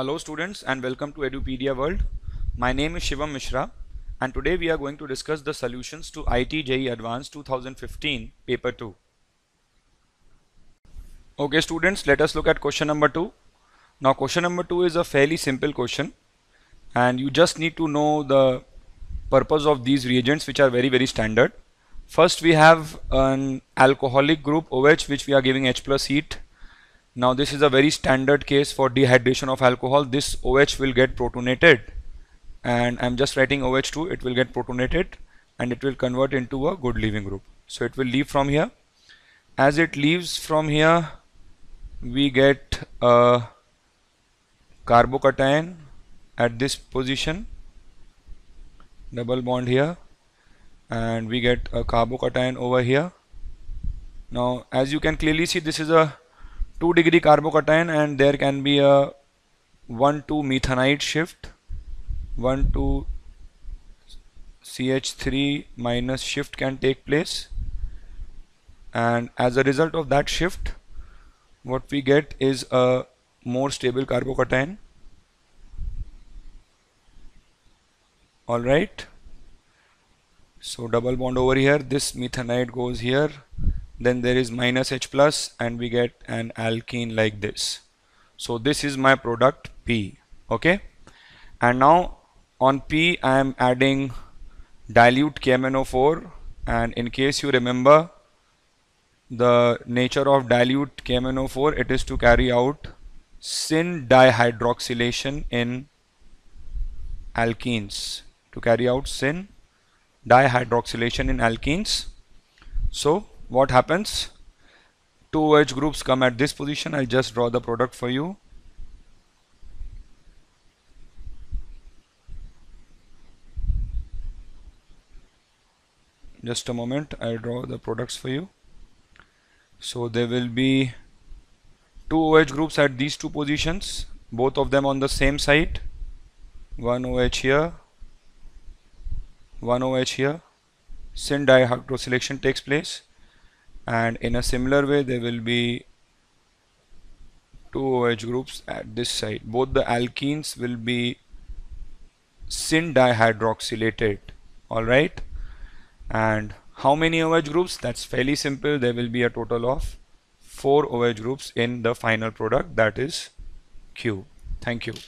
Hello students and welcome to Edupedia World. My name is Shivam Mishra and today we are going to discuss the solutions to IT JE Advanced 2015 paper 2. Okay students let us look at question number 2. Now question number 2 is a fairly simple question and you just need to know the purpose of these reagents which are very very standard. First we have an alcoholic group OH which we are giving H plus heat now this is a very standard case for dehydration of alcohol. This OH will get protonated and I'm just writing OH2. It will get protonated and it will convert into a good leaving group. So it will leave from here. As it leaves from here, we get a carbocation at this position, double bond here and we get a carbocation over here. Now as you can clearly see this is a 2 degree carbocation and there can be a 1 2 methanide shift 1 2 CH3 minus shift can take place and as a result of that shift what we get is a more stable carbocation all right so double bond over here this methanide goes here then there is minus H plus and we get an alkene like this so this is my product P okay and now on P I am adding dilute KMNO4 and in case you remember the nature of dilute KMNO4 it is to carry out syn dihydroxylation in alkenes to carry out syn dihydroxylation in alkenes so what happens two OH groups come at this position I'll just draw the product for you just a moment I'll draw the products for you so there will be two OH groups at these two positions both of them on the same side one OH here one OH here syn selection takes place and in a similar way there will be two OH groups at this side both the alkenes will be syn dihydroxylated alright and how many OH groups that's fairly simple there will be a total of four OH groups in the final product that is Q thank you